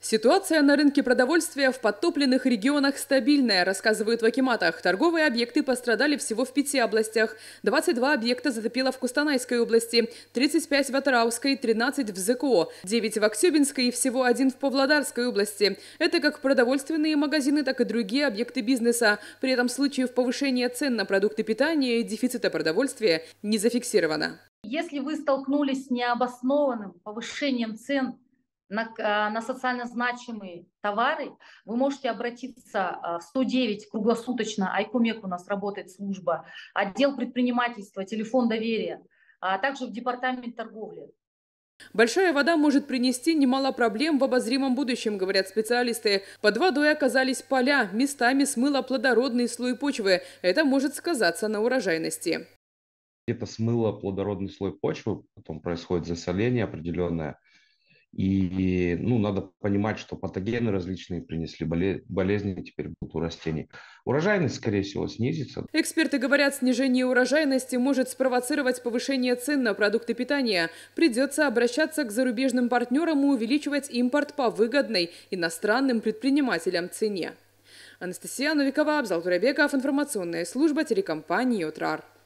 Ситуация на рынке продовольствия в подтопленных регионах стабильная, рассказывают в Акиматах. Торговые объекты пострадали всего в пяти областях. 22 объекта затопило в Кустанайской области, 35 в Атарауской, 13 в ЗКО, 9 в Актюбинской и всего один в Павлодарской области. Это как продовольственные магазины, так и другие объекты бизнеса. При этом случаев повышения цен на продукты питания и дефицита продовольствия не зафиксировано. Если вы столкнулись с необоснованным повышением цен на, э, на социально значимые товары, вы можете обратиться э, в 109 круглосуточно. Айкумек у нас работает служба, отдел предпринимательства, телефон доверия, а также в департамент торговли. Большая вода может принести немало проблем в обозримом будущем, говорят специалисты. Под водой оказались поля, местами смыло плодородный слой почвы. Это может сказаться на урожайности. Где-то смыло плодородный слой почвы, потом происходит засоление определенное – и ну, надо понимать, что патогены различные принесли болезни, теперь будут у растений. Урожайность, скорее всего, снизится. Эксперты говорят, снижение урожайности может спровоцировать повышение цен на продукты питания. Придется обращаться к зарубежным партнерам и увеличивать импорт по выгодной иностранным предпринимателям цене. Анастасия Новикова, Абзал Турабеков, информационная служба телекомпании «Утрар».